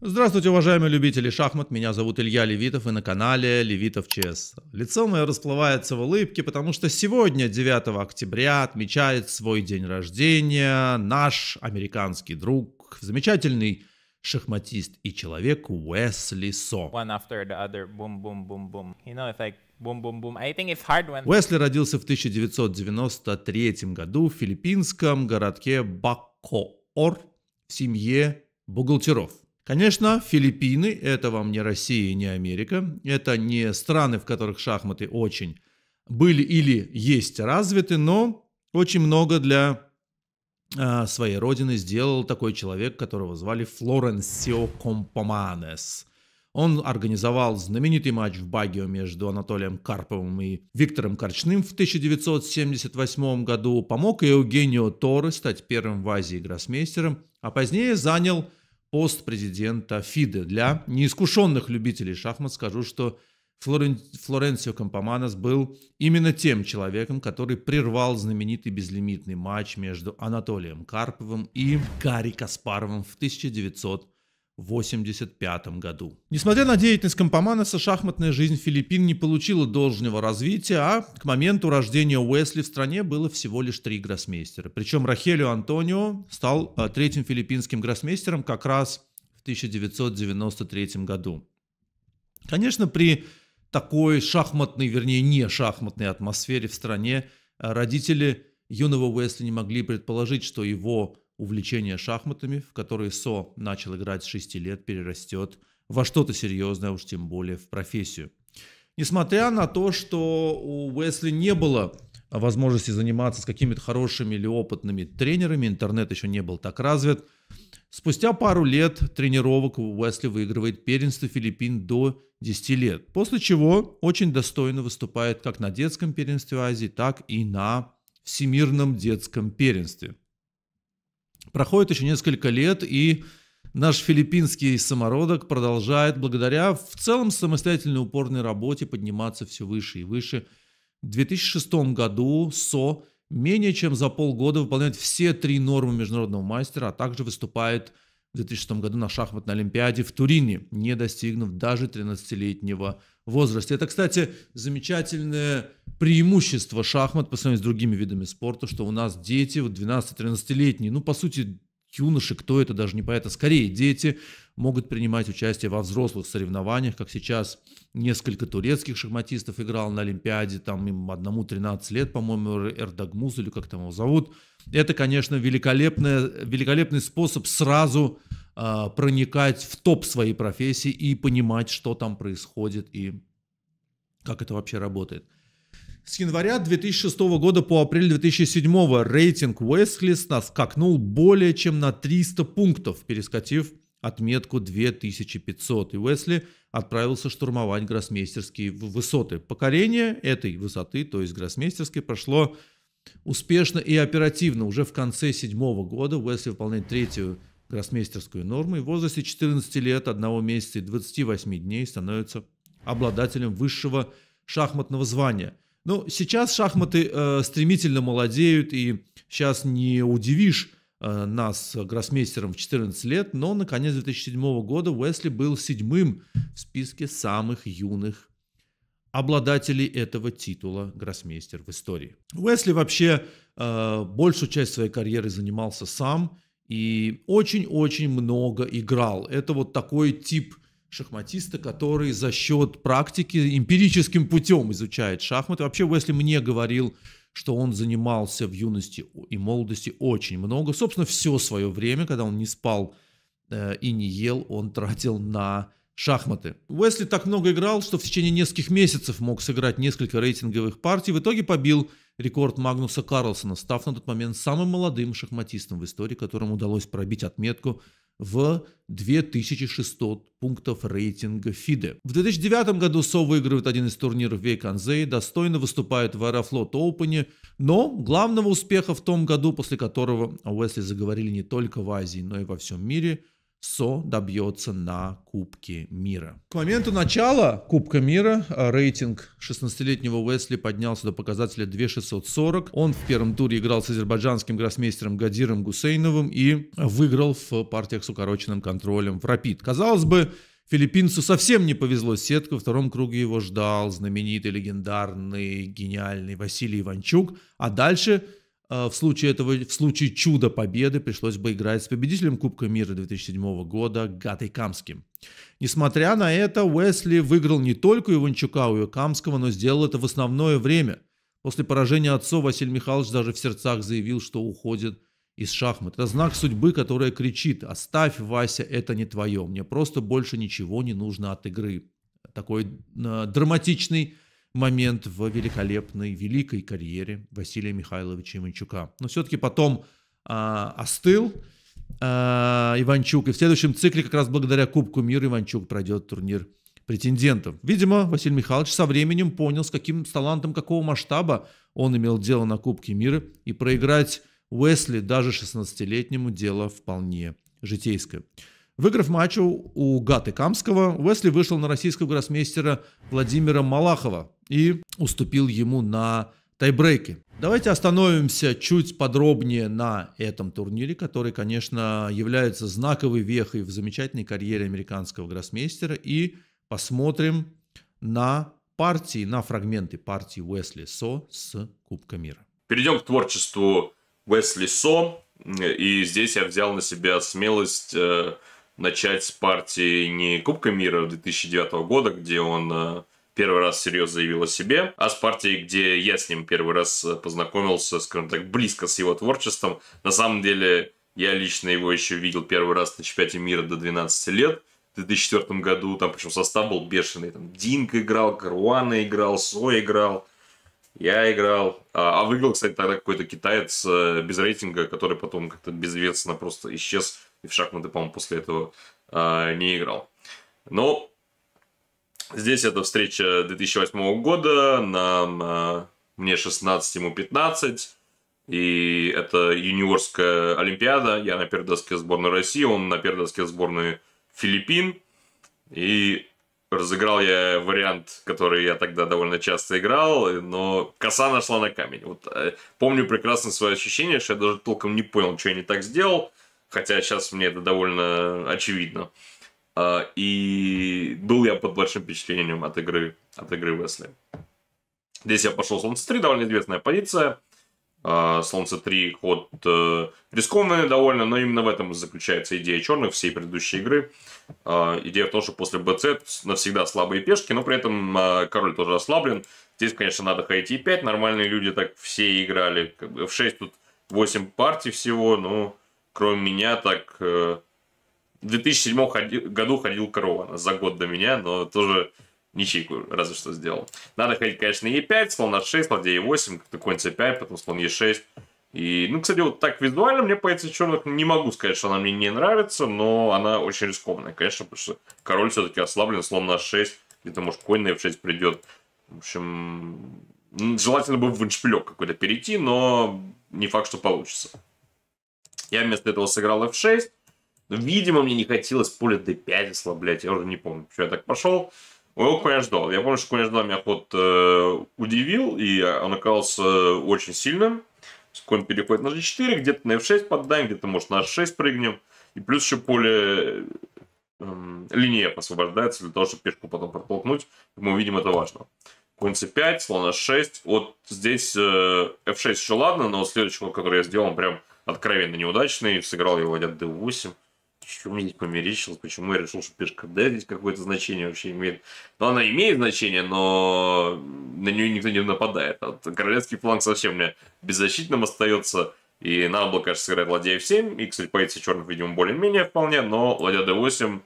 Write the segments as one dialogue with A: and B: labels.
A: Здравствуйте, уважаемые любители шахмат, меня зовут Илья Левитов и на канале Левитов ЧС. Лицо мое расплывается в улыбке, потому что сегодня, 9 октября, отмечает свой день рождения наш американский друг, замечательный шахматист и человек Уэсли Со. Уэсли родился в 1993 году в филиппинском городке Бакоор в семье бухгалтеров. Конечно, Филиппины – это вам не Россия и не Америка. Это не страны, в которых шахматы очень были или есть развиты, но очень много для а, своей родины сделал такой человек, которого звали Флоренсио Компоманес. Он организовал знаменитый матч в Багио между Анатолием Карповым и Виктором Корчным в 1978 году, помог Евгению Торы стать первым в Азии гроссмейстером, а позднее занял – пост президента ФИДе. Для неискушенных любителей шахмат скажу, что Флорен... Флоренцио Кампоманос был именно тем человеком, который прервал знаменитый безлимитный матч между Анатолием Карповым и Гарри Каспаровым в 1900 1985 году. Несмотря на деятельность Компоманеса, шахматная жизнь Филиппин не получила должного развития, а к моменту рождения Уэсли в стране было всего лишь три гроссмейстера. Причем Рахелио Антонио стал э, третьим филиппинским гроссмейстером как раз в 1993 году. Конечно, при такой шахматной, вернее, не шахматной атмосфере в стране э, родители юного Уэсли не могли предположить, что его увлечение шахматами, в которые Со начал играть с 6 лет, перерастет во что-то серьезное, уж тем более в профессию. Несмотря на то, что у Уэсли не было возможности заниматься с какими-то хорошими или опытными тренерами, интернет еще не был так развит, спустя пару лет тренировок Уэсли выигрывает первенство Филиппин до 10 лет, после чего очень достойно выступает как на детском первенстве Азии, так и на всемирном детском первенстве – Проходит еще несколько лет, и наш филиппинский самородок продолжает, благодаря в целом самостоятельной упорной работе, подниматься все выше и выше. В 2006 году СО менее чем за полгода выполняет все три нормы международного мастера, а также выступает в 2006 году на шахматной олимпиаде в Турине, не достигнув даже 13-летнего возрасте. Это, кстати, замечательное преимущество шахмат по сравнению с другими видами спорта, что у нас дети, вот 12-13-летние, ну, по сути, юноши, кто это, даже не по это, скорее дети могут принимать участие во взрослых соревнованиях, как сейчас несколько турецких шахматистов играл на Олимпиаде, там им одному 13 лет, по-моему, Эрдагмуз или как там его зовут. Это, конечно, великолепный, великолепный способ сразу а, проникать в топ своей профессии и понимать, что там происходит и как это вообще работает. С января 2006 года по апрель 2007 рейтинг Уэстлис наскакнул более чем на 300 пунктов, перескочив отметку 2500. И Уэсли отправился штурмовать гроссмейстерские высоты. Покорение этой высоты, то есть гроссмейстерской, прошло успешно и оперативно. Уже в конце седьмого года Уэсли выполняет третью гроссмейстерскую норму и в возрасте 14 лет, 1 месяца и 28 дней становится обладателем высшего шахматного звания. Ну, сейчас шахматы э, стремительно молодеют, и сейчас не удивишь э, нас гроссмейстером в 14 лет, но на конец 2007 года Уэсли был седьмым в списке самых юных обладателей этого титула гроссмейстер в истории. Уэсли вообще э, большую часть своей карьеры занимался сам – и очень-очень много играл. Это вот такой тип шахматиста, который за счет практики эмпирическим путем изучает шахматы. Вообще Уэсли мне говорил, что он занимался в юности и молодости очень много. Собственно, все свое время, когда он не спал э, и не ел, он тратил на шахматы. Уэсли так много играл, что в течение нескольких месяцев мог сыграть несколько рейтинговых партий. В итоге побил рекорд Магнуса Карлсона, став на тот момент самым молодым шахматистом в истории, которому удалось пробить отметку в 2600 пунктов рейтинга ФИДе. В 2009 году СО выигрывает один из турниров Вейканзей, достойно выступает в Аэрофлот Оупене, но главного успеха в том году, после которого Уэсли заговорили не только в Азии, но и во всем мире – со добьется на Кубке мира. К моменту начала Кубка мира э, рейтинг 16-летнего Уэсли поднялся до показателя 2640. Он в первом туре играл с азербайджанским гроссмейстером Гадиром Гусейновым и выиграл в партиях с укороченным контролем в Рапид. Казалось бы, Филиппинцу совсем не повезло с сеткой, во втором круге его ждал знаменитый, легендарный, гениальный Василий Иванчук, а дальше а, в случае, этого, в случае чуда победы пришлось бы играть с победителем Кубка мира 2007 года Гатой Камским. Несмотря на это, Уэсли выиграл не только Иванчука у Камского, но сделал это в основное время. После поражения отцов Василий Михайлович даже в сердцах заявил, что уходит из шахмат. Это знак судьбы, которая кричит «Оставь, Вася, это не твое, мне просто больше ничего не нужно от игры». Такой э, драматичный момент в великолепной, великой карьере Василия Михайловича Иванчука. Но все-таки потом а, остыл а, Иванчук, и в следующем цикле как раз благодаря Кубку мира Иванчук пройдет турнир претендентов. Видимо, Василий Михайлович со временем понял, с каким с талантом какого масштаба он имел дело на Кубке мира, и проиграть Уэсли даже 16-летнему дело вполне житейское. Выиграв матч у Гаты Камского, Уэсли вышел на российского гроссмейстера Владимира Малахова и уступил ему на тайбрейке. Давайте остановимся чуть подробнее на этом турнире, который, конечно, является знаковой вехой в замечательной карьере американского гроссмейстера и посмотрим на партии, на фрагменты партии Уэсли Со с Кубка мира.
B: Перейдем к творчеству Уэсли Со, и здесь я взял на себя смелость э, начать с партии не Кубка мира 2009 года, где он э, первый раз серьезно заявил о себе, а с партией, где я с ним первый раз э, познакомился, скажем так, близко с его творчеством. На самом деле, я лично его еще видел первый раз на чемпионате мира до 12 лет, в 2004 году, там причем состав был бешеный, там Динк играл, Каруана играл, Со играл, я играл. А, а выиграл, кстати, тогда какой-то китаец э, без рейтинга, который потом как-то безвестно просто исчез и в шахматы, по-моему, после этого э, не играл. Но здесь эта встреча 2008 года. Нам, э, мне 16, ему 15. И это юниорская Олимпиада. Я на первой доске сборной России, он на первой доске сборной Филиппин. И разыграл я вариант, который я тогда довольно часто играл, но коса нашла на камень. Вот, э, помню прекрасно свое ощущение, что я даже толком не понял, что я не так сделал. Хотя сейчас мне это довольно очевидно. А, и был я под большим впечатлением от игры, от игры Весли. Здесь я пошел Солнце 3, довольно известная позиция. А, Солнце 3 ход э, рискованный довольно, но именно в этом заключается идея черных всей предыдущей игры. А, идея в том, что после БЦ навсегда слабые пешки, но при этом король тоже ослаблен. Здесь, конечно, надо ходить и 5, нормальные люди так все играли. в 6 тут 8 партий всего, но... Ну кроме меня, так э, в 2007 ходи, году ходил Крована за год до меня, но тоже ничейку разве что сделал. Надо ходить, конечно, Е5, слон H6, ладья Е8, как-то нибудь C5, потом слон Е6. И, ну, кстати, вот так визуально мне поэция черных не могу сказать, что она мне не нравится, но она очень рискованная, конечно, потому что король все-таки ослаблен, слон на 6, где-то, может, конь на f6 придет. В общем, желательно бы в веншпилек какой-то перейти, но не факт, что получится. Я вместо этого сыграл f6. Видимо, мне не хотелось поле d5 ослаблять. Я уже не помню, почему я так пошел. Его конь ждал. Я помню, что конь ждал меня ход э, удивил, и он оказался э, очень сильным. Конь переходит на g4, где-то на f6 поддаем, где-то, может, на h6 прыгнем. И плюс еще поле э, эм, линия освобождается для того, чтобы пешку потом протолкнуть. Мы увидим это важно. Конь c5, слон h6. Вот здесь э, f6 еще ладно, но следующий ход, который я сделал, он прям откровенно неудачный. Сыграл его ладья d8. Что мне здесь померещилось? Почему я решил, что пешка d здесь какое-то значение вообще имеет? но ну, она имеет значение, но на нее никто не нападает. А королевский фланг совсем у меня беззащитным остается. И надо было, конечно, сыграть ладья f7. И, кстати, позиция черных, видимо, более-менее вполне. Но ладья d8.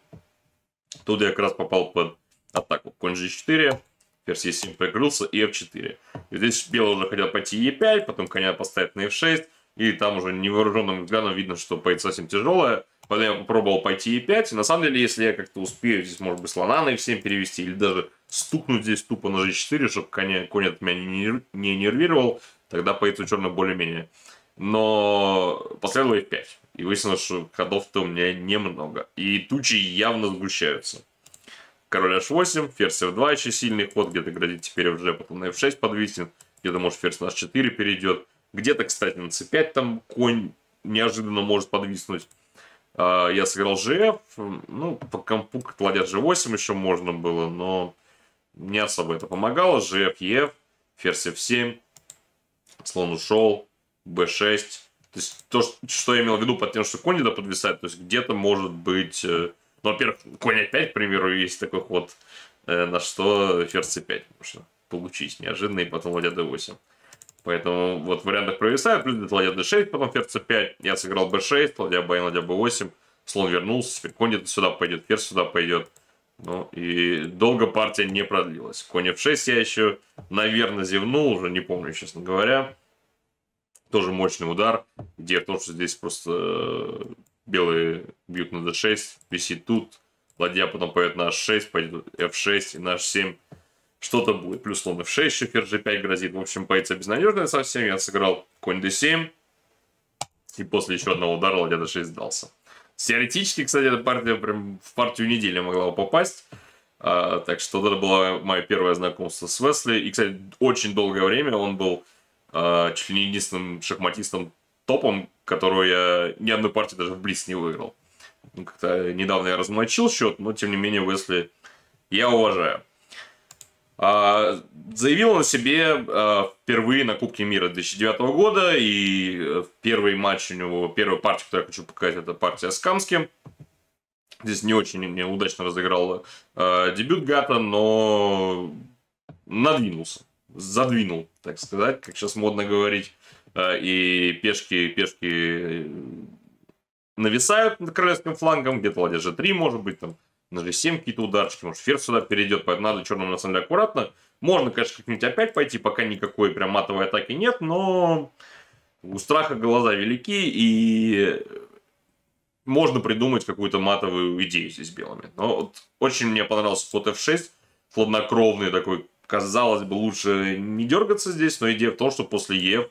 B: Тут я как раз попал под атаку. Конь g4. Ферзь e7 прикрылся и f4. И здесь белый уже хотел пойти e5, потом коня поставить на f6 и там уже невооруженным взглядом видно, что пейт совсем тяжелая. Потом я попробовал пойти и 5. на самом деле, если я как-то успею здесь, может быть, слона на и 7 перевести, или даже стукнуть здесь тупо на g4, чтобы конь, конь от меня не, не нервировал, тогда пейт у черных более-менее. Но последовало f5. И выяснилось, что ходов-то у меня немного. И тучи явно сгущаются. Король h8, ферзь f2 еще сильный ход, где-то грозит теперь уже, потом на f6 подвисит, где-то, может, ферзь на h4 перейдет. Где-то, кстати, на c5 там конь неожиданно может подвиснуть. А, я сыграл GF, ну, по компу кладя G8 еще можно было, но не особо это помогало. GF, EF, ферзь F7, слон ушел, B6. То есть то, что я имел в виду под тем, что конь не подвисает, то есть где-то может быть... Э, ну, во-первых, конь опять, к примеру, есть такой ход, э, на что ферзь c5 можно получить неожиданно, и потом ладья d8. Поэтому вот вариантах провисая, плюс ладья d6, потом ферзь c5, я сыграл b6, ладья b1, ладья b8, слон вернулся, теперь конь где сюда пойдет, ферзь сюда пойдет. Ну и долго партия не продлилась. Конь f6 я еще, наверное, зевнул, уже не помню, честно говоря. Тоже мощный удар. Идея в том, что здесь просто э, белые бьют на d6, висит тут, ладья потом пойдет на h6, пойдет f6 и на h7 что-то будет. Плюс слон f6, шифер g5 грозит. В общем, позиция безнадежная совсем. Я сыграл конь d7. И после еще одного удара ладья d6 сдался. Теоретически, кстати, эта партия прям в партию недели могла бы попасть. А, так что это было мое первое знакомство с Весли. И, кстати, очень долгое время он был а, чуть ли не единственным шахматистом топом, которого я ни одной партии даже вблизи не выиграл. Ну, как-то недавно я размочил счет, но тем не менее Весли я уважаю. А, заявил он себе а, впервые на Кубке мира 2009 года, и э, первый матч у него, первая партия, которую я хочу показать, это партия с Камским. Здесь не очень удачно разыграл э, дебют Гата, но надвинулся, задвинул, так сказать, как сейчас модно говорить. Э, и пешки, пешки нависают над королевским флангом, где-то ладья G3, может быть, там на g7 какие-то ударчики, может, ферзь сюда перейдет, поэтому надо черным на самом деле аккуратно. Можно, конечно, как-нибудь опять пойти, пока никакой прям матовой атаки нет, но у страха глаза велики, и можно придумать какую-то матовую идею здесь белыми. Но вот очень мне понравился ход f6, хладнокровный такой, казалось бы, лучше не дергаться здесь, но идея в том, что после e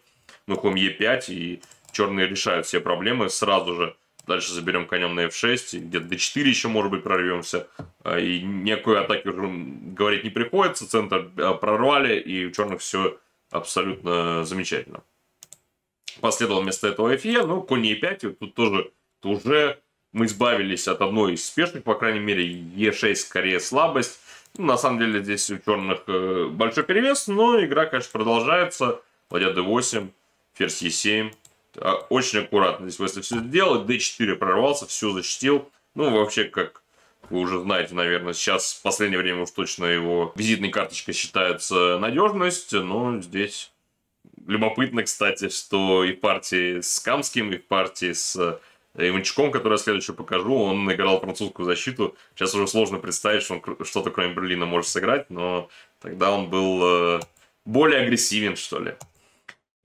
B: мы ходим e5, и черные решают все проблемы сразу же дальше заберем конем на f6, где-то d4 еще, может быть, прорвемся. А, и никакой атаки уже говорить не приходится, центр а, прорвали, и у черных все абсолютно замечательно. Последовал вместо этого fe, ну, конь e5, вот тут тоже то уже мы избавились от одной из спешных, по крайней мере, e6 скорее слабость. Ну, на самом деле здесь у черных э, большой перевес, но игра, конечно, продолжается. Ладья d8, ферзь e7, а, очень аккуратно здесь Весли все сделал. D4 прорвался, все защитил. Ну, вообще, как вы уже знаете, наверное, сейчас в последнее время уж точно его визитной карточкой считается надежность, но ну, здесь любопытно, кстати, что и партии с Камским, и партии с э, Иванчуком, который я следующую покажу, он играл французскую защиту. Сейчас уже сложно представить, что он что-то кроме Берлина может сыграть, но тогда он был э, более агрессивен, что ли.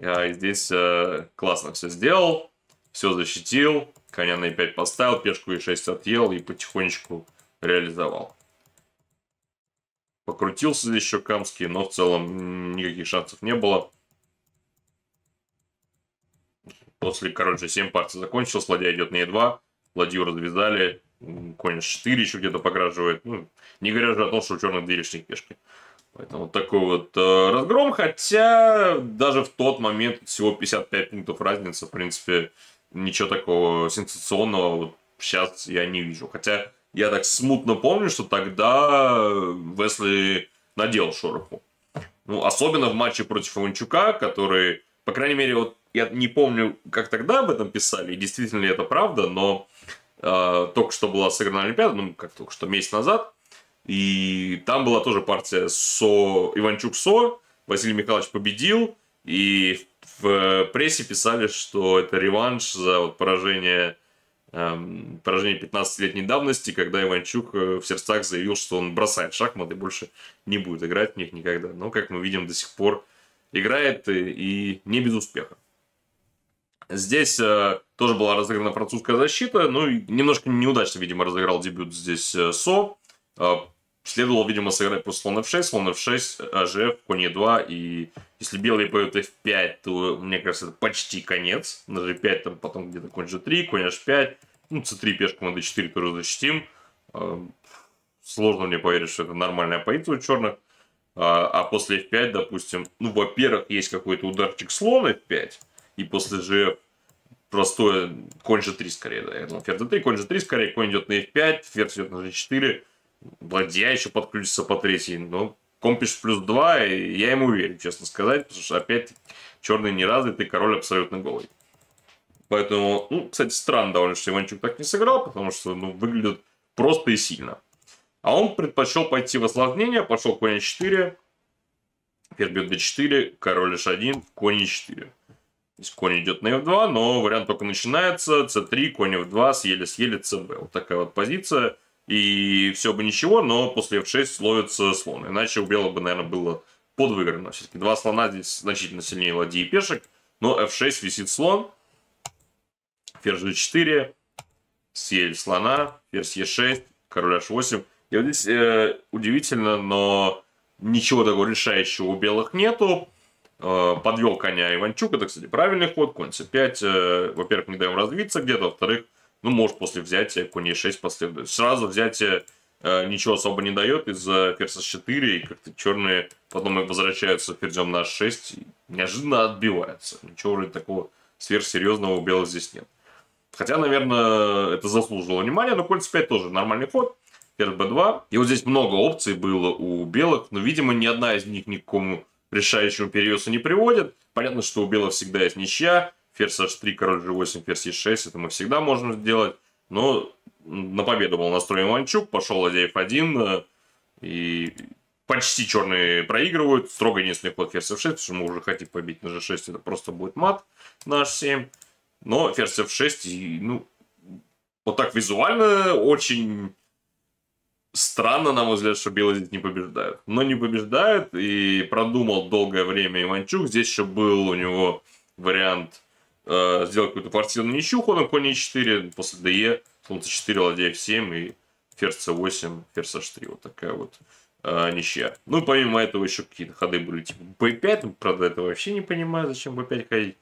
B: А, и здесь э, классно все сделал, все защитил, коня на e5 поставил, пешку e6 отъел и потихонечку реализовал. Покрутился здесь еще Камский, но в целом никаких шансов не было. После, короче, 7 партий закончилось, ладья идет на e2, ладью развязали, конь 4 еще где-то пограживает. Ну, не говоря же о том, что у черных две лишних пешки. Поэтому вот такой вот э, разгром, хотя даже в тот момент всего 55 пунктов разница, в принципе, ничего такого сенсационного вот сейчас я не вижу. Хотя я так смутно помню, что тогда Весли надел шороху. Ну, особенно в матче против Иванчука, который, по крайней мере, вот я не помню, как тогда об этом писали, и действительно ли это правда, но э, только что была сыграна Олимпиада, ну, как только что, месяц назад, и там была тоже партия Со, Иванчук Со, Василий Михайлович победил, и в э, прессе писали, что это реванш за вот поражение, эм, поражение 15-летней давности, когда Иванчук э, в сердцах заявил, что он бросает шахматы и больше не будет играть в них никогда. Но, как мы видим, до сих пор играет и, и не без успеха. Здесь э, тоже была разыграна французская защита, ну немножко неудачно, видимо, разыграл дебют здесь э, Со. Э, Следовало, видимо, сыграть просто слон f6, слон f6, hf, а конь e2, и если белый поет f5, то, мне кажется, это почти конец. На g5 там потом где-то конь g3, конь h5, ну, c3 пешка на d4 тоже защитим. Эм, сложно мне поверить, что это нормальная позиция у черных. А, а после f5, допустим, ну, во-первых, есть какой-то ударчик слон f5, и после gf простое конь g3 скорее, да, ферзь d3, конь g3 скорее, конь идет на f5, ферзь идет на g4, Ладья еще подключится по третьей. Но Компиш плюс 2, и я ему верю, честно сказать. Потому что опять черный не развитый, король абсолютно голый. Поэтому, ну, кстати, странно довольно, что Иванчук так не сыграл, потому что, ну, выглядит просто и сильно. А он предпочел пойти в осложнение, пошел конь 4, бьет d4, король h1, конь e4. Здесь конь идет на f2, но вариант только начинается, c3, конь f2, съели-съели, cb. Вот такая вот позиция и все бы ничего, но после f6 ловится слон. Иначе у белого бы, наверное, было подвыиграно. Все-таки два слона здесь значительно сильнее ладьи и пешек, но f6 висит слон, ферзь g4, съели слона, ферзь e6, король h8. И вот здесь э, удивительно, но ничего такого решающего у белых нету. Э, подвел коня Иванчук, это, кстати, правильный ход, конь c5. Э, во-первых, не даем развиться где-то, во-вторых, ну, может, после взятия коней 6 последует. Сразу взятие э, ничего особо не дает из-за ферзь 4 и как-то черные потом возвращаются ферзем на 6 и неожиданно отбиваются. Ничего вроде такого сверхсерьезного у белых здесь нет. Хотя, наверное, это заслужило внимания, но кольц 5 тоже нормальный ход. Ферзь b2. И вот здесь много опций было у белых, но, видимо, ни одна из них ни к какому решающему перевесу не приводит. Понятно, что у белых всегда есть ничья ферзь h3, король g8, ферзь e6, это мы всегда можем сделать. Но на победу был настроен Иванчук, пошел ладья f1, э, и почти черные проигрывают. Строго единственный ход ферзь f6, потому что мы уже хотим побить на g6, это просто будет мат на h7. Но ферзь f6, ну, вот так визуально очень странно, на мой взгляд, что белые здесь не побеждают. Но не побеждают, и продумал долгое время Иванчук. Здесь еще был у него вариант э, сделал какую-то партию на ничью, ходом конь e4, после де, солнце 4, ладья f7 и ферзь c8, ферзь h3. Вот такая вот э, ничья. Ну, помимо этого, еще какие-то ходы были, типа b5, ну, правда, это вообще не понимаю, зачем b5 ходить.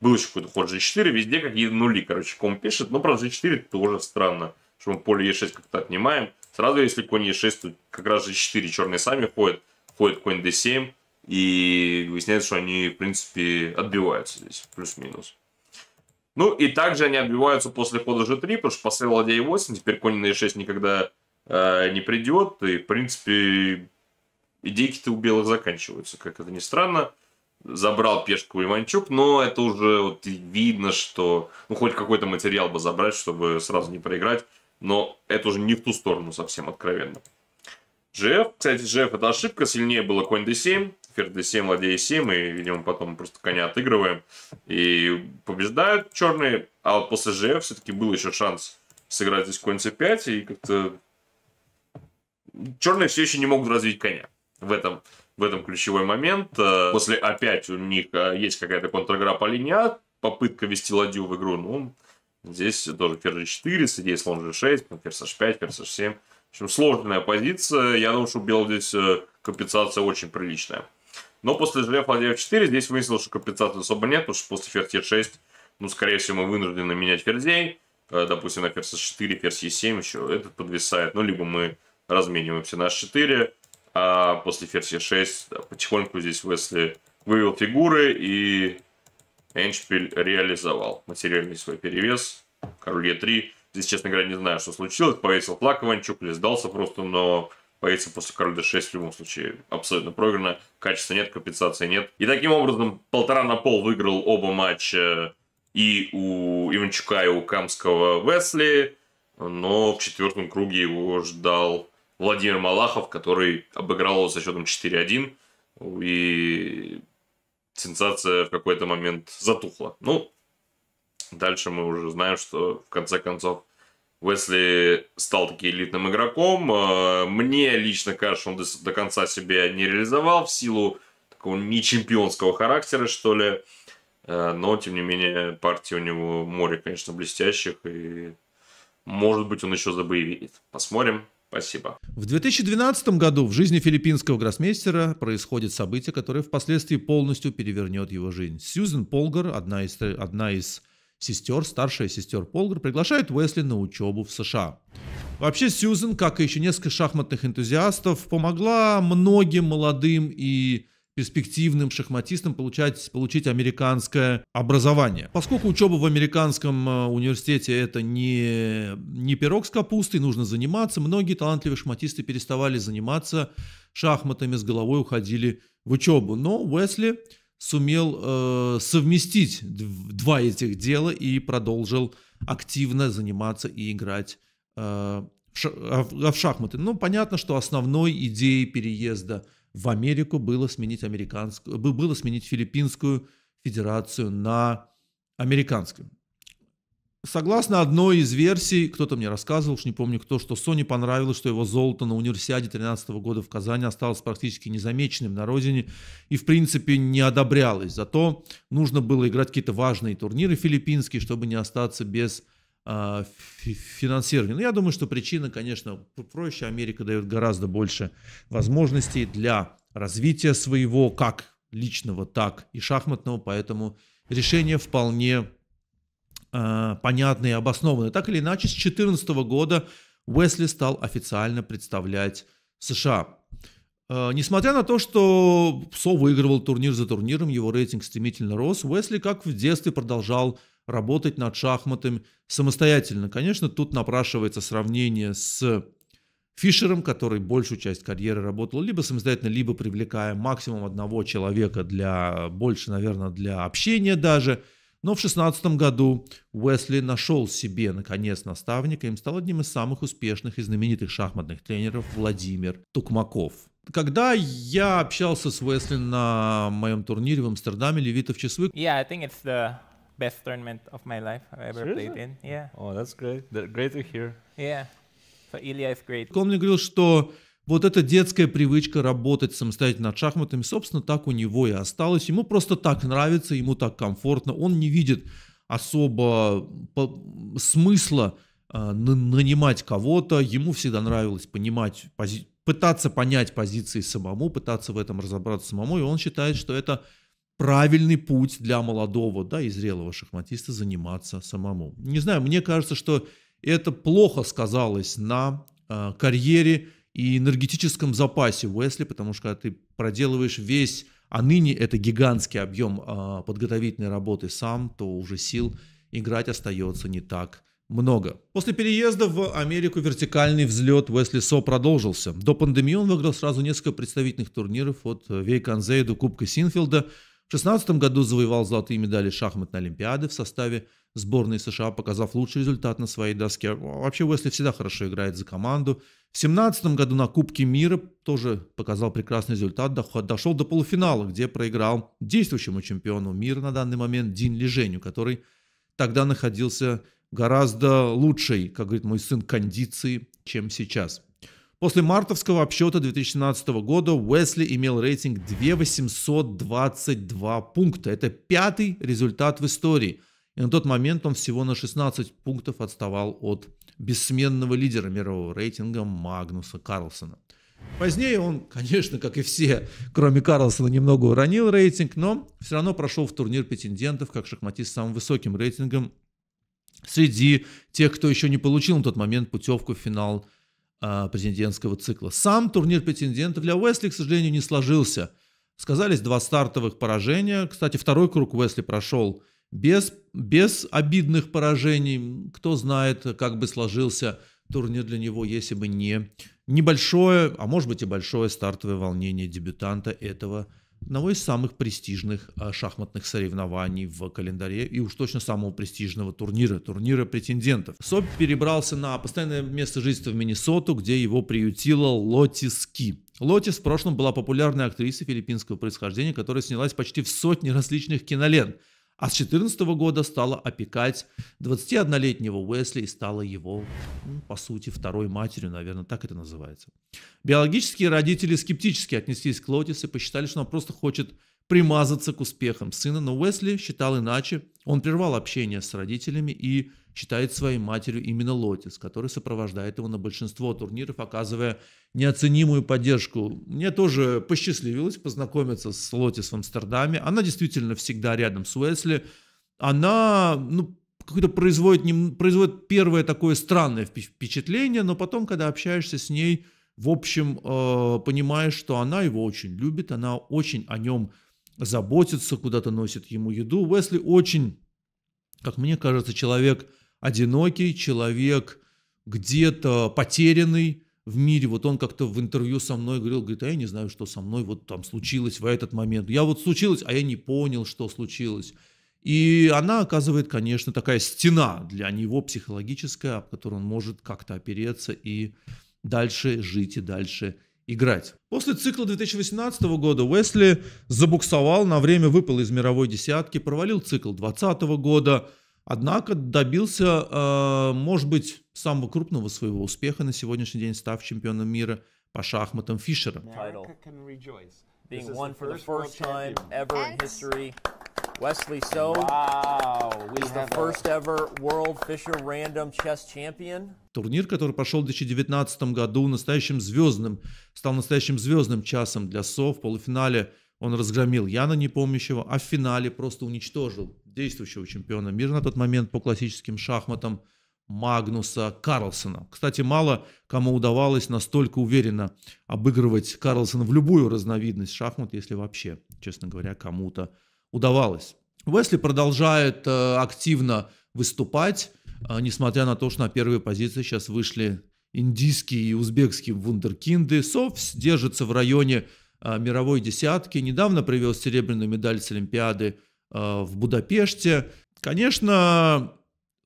B: Был еще какой-то ход g4, везде какие-то нули, короче, ком пишет. Но, правда, g4 тоже странно, что мы поле e6 как-то отнимаем. Сразу, если конь e6, то как раз g4 черные сами ходят, ходит конь d7, и выясняется, что они, в принципе, отбиваются здесь, плюс-минус. Ну, и также они отбиваются после хода G3, потому что после ладья E8, теперь конь на E6 никогда э, не придет. И, в принципе, идейки-то у белых заканчиваются, как это ни странно. Забрал пешку Иванчук, но это уже вот видно, что... Ну, хоть какой-то материал бы забрать, чтобы сразу не проиграть. Но это уже не в ту сторону совсем, откровенно. GF, кстати, GF это ошибка, сильнее было конь D7. Фердесем, ладья 7 и, видимо, потом просто коня отыгрываем. И побеждают черные. А вот после ЖФ все-таки был еще шанс сыграть здесь конь c5, и как-то черные все еще не могут развить коня. В этом, в этом ключевой момент. Э, после опять а у них э, есть какая-то контр по линии а, попытка вести ладью в игру. Ну, здесь тоже ферзь g4, с слон g6, ферзь h5, ферзь h7. В общем, сложная позиция. Я думаю, что у белых здесь э, компенсация очень приличная. Но после жилья ладья f4 здесь выяснилось, что компенсации особо нет, потому что после ферзь e6, ну, скорее всего, мы вынуждены менять ферзей. Э, допустим, на ферзь c4, ферзь e7 еще этот подвисает. Ну, либо мы размениваемся на h4, а после ферзь e6 потихоньку здесь Уэсли вывел фигуры и Эншпиль реализовал материальный свой перевес. Король e3. Здесь, честно говоря, не знаю, что случилось. Повесил флаг Иванчук или сдался просто, но Пейса после короля d6 в любом случае абсолютно проиграно. Качества нет, компенсации нет. И таким образом полтора на пол выиграл оба матча и у Иванчука, и у Камского Весли. Но в четвертом круге его ждал Владимир Малахов, который обыграл его со счетом 4-1. И сенсация в какой-то момент затухла. Ну, дальше мы уже знаем, что в конце концов Весли стал таким элитным игроком. Э, мне лично кажется, он до, до конца себя не реализовал в силу такого не чемпионского характера, что ли. Э, но, тем не менее, партии у него море, конечно, блестящих. И, может быть, он еще забоевеет. Посмотрим. Спасибо.
A: В 2012 году в жизни филиппинского гроссмейстера происходит событие, которое впоследствии полностью перевернет его жизнь. Сьюзен Полгар, одна из, одна из сестер, старшая сестер Полгар, приглашает Уэсли на учебу в США. Вообще Сьюзен, как и еще несколько шахматных энтузиастов, помогла многим молодым и перспективным шахматистам получать, получить американское образование. Поскольку учеба в американском э, университете это не, не пирог с капустой, нужно заниматься, многие талантливые шахматисты переставали заниматься шахматами, с головой уходили в учебу. Но Уэсли сумел э, совместить два этих дела и продолжил активно заниматься и играть э, в, ш, а, а в шахматы. Ну, понятно, что основной идеей переезда в Америку было сменить, американскую, было сменить филиппинскую федерацию на американскую. Согласно одной из версий, кто-то мне рассказывал, уж не помню кто, что Sony понравилось, что его золото на универсиаде 2013 года в Казани осталось практически незамеченным на родине и, в принципе, не одобрялось. Зато нужно было играть какие-то важные турниры филиппинские, чтобы не остаться без э, финансирования. Но ну, я думаю, что причина, конечно, проще. Америка дает гораздо больше возможностей для развития своего, как личного, так и шахматного, поэтому решение вполне э, понятные и обоснованные. Так или иначе, с 2014 года Уэсли стал официально представлять США. Э, несмотря на то, что Со выигрывал турнир за турниром, его рейтинг стремительно рос, Уэсли, как в детстве, продолжал работать над шахматами самостоятельно. Конечно, тут напрашивается сравнение с Фишером, который большую часть карьеры работал либо самостоятельно, либо привлекая максимум одного человека для, больше, наверное, для общения даже – но в 16 году Уэсли нашел себе, наконец, наставника. Им стал одним из самых успешных и знаменитых шахматных тренеров Владимир Тукмаков. Когда я общался с Уэсли на моем турнире в Амстердаме Левитов Чесвык...
B: Yeah, I think it's the best tournament of my life I've ever Seriously? played in. Yeah.
A: Oh, that's great. That's
B: great to hear. Yeah. So Ilya is great. Он мне говорил,
A: что вот эта детская привычка работать самостоятельно над шахматами, собственно, так у него и осталось. Ему просто так нравится, ему так комфортно. Он не видит особо смысла э, нанимать кого-то. Ему всегда нравилось понимать, пози- пытаться понять позиции самому, пытаться в этом разобраться самому. И он считает, что это правильный путь для молодого да, и зрелого шахматиста заниматься самому. Не знаю, мне кажется, что это плохо сказалось на э, карьере и энергетическом запасе Уэсли, потому что ты проделываешь весь, а ныне это гигантский объем э, подготовительной работы сам, то уже сил играть остается не так много. После переезда в Америку вертикальный взлет Уэсли Со продолжился. До пандемии он выиграл сразу несколько представительных турниров от Вейканзея до Кубка Синфилда – в 2016 году завоевал золотые медали шахматной олимпиады в составе сборной США, показав лучший результат на своей доске. Вообще Уэсли всегда хорошо играет за команду. В 2017 году на Кубке мира тоже показал прекрасный результат, дошел до полуфинала, где проиграл действующему чемпиону мира на данный момент Дин Леженю, который тогда находился гораздо лучшей, как говорит мой сын, кондиции, чем сейчас. После мартовского обсчета 2017 года Уэсли имел рейтинг 2822 пункта. Это пятый результат в истории. И на тот момент он всего на 16 пунктов отставал от бессменного лидера мирового рейтинга Магнуса Карлсона. Позднее он, конечно, как и все, кроме Карлсона, немного уронил рейтинг, но все равно прошел в турнир претендентов как шахматист с самым высоким рейтингом среди тех, кто еще не получил на тот момент путевку в финал а, президентского цикла. Сам турнир претендента для Уэсли, к сожалению, не сложился. Сказались два стартовых поражения. Кстати, второй круг Уэсли прошел без, без обидных поражений. Кто знает, как бы сложился турнир для него, если бы не небольшое, а может быть и большое стартовое волнение дебютанта этого турнира одного из самых престижных э, шахматных соревнований в календаре и уж точно самого престижного турнира, турнира претендентов. Соб перебрался на постоянное место жительства в Миннесоту, где его приютила Лоти Ски. Лотис в прошлом была популярной актрисой филиппинского происхождения, которая снялась почти в сотне различных кинолент – а с 2014 года стала опекать 21-летнего Уэсли и стала его, ну, по сути, второй матерью, наверное, так это называется. Биологические родители скептически отнеслись к Лотис и посчитали, что она просто хочет примазаться к успехам сына, но Уэсли считал иначе. Он прервал общение с родителями и считает своей матерью именно Лотис, который сопровождает его на большинство турниров, оказывая неоценимую поддержку. Мне тоже посчастливилось познакомиться с Лотис в Амстердаме. Она действительно всегда рядом с Уэсли. Она, ну, какое-то производит, производит первое такое странное впечатление, но потом, когда общаешься с ней, в общем, э, понимаешь, что она его очень любит, она очень о нем заботится, куда-то носит ему еду. Уэсли очень, как мне кажется, человек – одинокий человек, где-то потерянный в мире. Вот он как-то в интервью со мной говорил, говорит, а я не знаю, что со мной вот там случилось в этот момент. Я вот случилось, а я не понял, что случилось. И она оказывает, конечно, такая стена для него психологическая, об которой он может как-то опереться и дальше жить и дальше играть. После цикла 2018 года Уэсли забуксовал, на время выпал из мировой десятки, провалил цикл 2020 года – Однако добился, э, может быть, самого крупного своего успеха на сегодняшний день, став чемпионом мира по шахматам Фишером.
B: Wesley So wow, is the first ever World Fisher Random Chess Champion.
A: Турнир, который прошел в 2019 году, настоящим звездным, стал настоящим звездным часом для СО. В полуфинале он разгромил Яна Непомнящего, а в финале просто уничтожил действующего чемпиона мира на тот момент по классическим шахматам Магнуса Карлсона. Кстати, мало кому удавалось настолько уверенно обыгрывать Карлсона в любую разновидность шахмат, если вообще, честно говоря, кому-то удавалось. Уэсли продолжает э, активно выступать, э, несмотря на то, что на первые позиции сейчас вышли индийские и узбекские вундеркинды. Софс держится в районе э, мировой десятки. Недавно привез серебряную медаль с Олимпиады Э, в Будапеште. Конечно,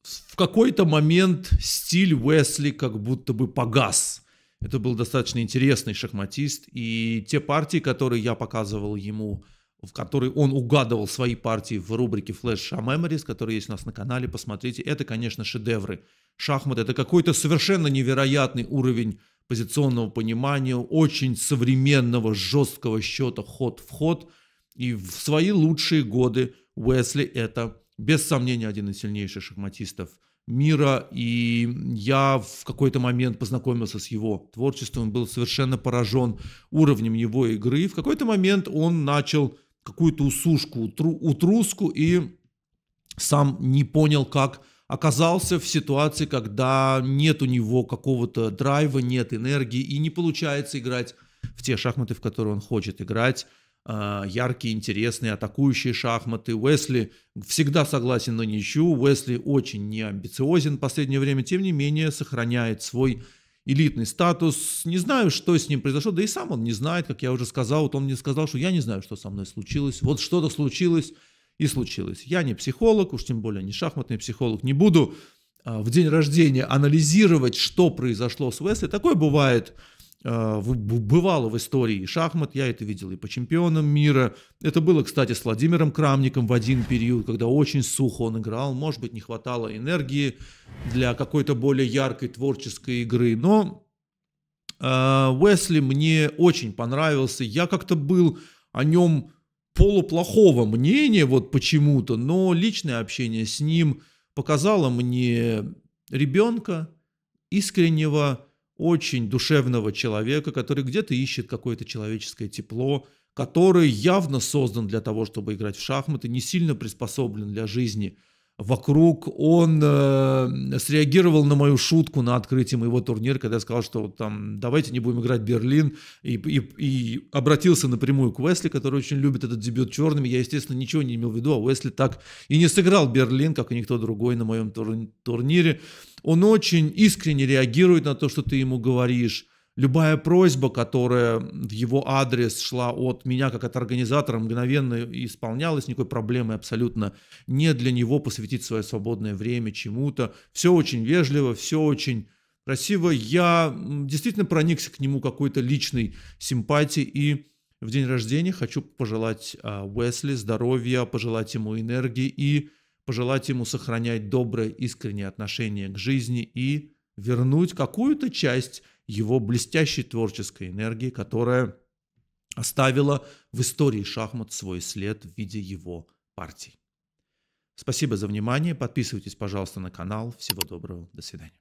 A: в какой-то момент стиль Уэсли как будто бы погас. Это был достаточно интересный шахматист, и те партии, которые я показывал ему, в которые он угадывал свои партии в рубрике Flash Show Memories, которые есть у нас на канале, посмотрите, это, конечно, шедевры. Шахмат – это какой-то совершенно невероятный уровень позиционного понимания, очень современного жесткого счета ход в ход – и в свои лучшие годы Уэсли это, без сомнения, один из сильнейших шахматистов мира. И я в какой-то момент познакомился с его творчеством, был совершенно поражен уровнем его игры. И в какой-то момент он начал какую-то усушку, утруску и сам не понял, как оказался в ситуации, когда нет у него какого-то драйва, нет энергии и не получается играть в те шахматы, в которые он хочет играть. А, яркие, интересные, атакующие шахматы. Уэсли всегда согласен на ничью. Уэсли очень неамбициозен в последнее время, тем не менее сохраняет свой элитный статус. Не знаю, что с ним произошло, да и сам он не знает, как я уже сказал. Вот он мне сказал, что я не знаю, что со мной случилось. Вот что-то случилось и случилось. Я не психолог, уж тем более не шахматный психолог. Не буду а, в день рождения анализировать, что произошло с Уэсли. Такое бывает Э, бывало в истории шахмат, я это видел и по чемпионам мира. Это было, кстати, с Владимиром Крамником в один период, когда очень сухо он играл, может быть, не хватало энергии для какой-то более яркой творческой игры, но э, Уэсли мне очень понравился. Я как-то был о нем полуплохого мнения, вот почему-то, но личное общение с ним показало мне ребенка искреннего, очень душевного человека, который где-то ищет какое-то человеческое тепло, который явно создан для того, чтобы играть в шахматы, не сильно приспособлен для жизни – вокруг, он э, среагировал на мою шутку на открытии моего турнира, когда я сказал, что там давайте не будем играть Берлин, и, и, и обратился напрямую к Уэсли, который очень любит этот дебют черными. Я, естественно, ничего не имел в виду, а Уэсли так и не сыграл Берлин, как и никто другой на моем тур турнире. Он очень искренне реагирует на то, что ты ему говоришь любая просьба, которая в его адрес шла от меня как от организатора, мгновенно исполнялась, никакой проблемы абсолютно не для него посвятить свое свободное время чему-то. Все очень вежливо, все очень красиво. Я действительно проникся к нему какой-то личной симпатией и в день рождения хочу пожелать а, Уэсли здоровья, пожелать ему энергии и пожелать ему сохранять доброе искреннее отношение к жизни и вернуть какую-то часть его блестящей творческой энергии, которая оставила в истории шахмат свой след в виде его партий. Спасибо за внимание. Подписывайтесь, пожалуйста, на канал. Всего доброго. До свидания.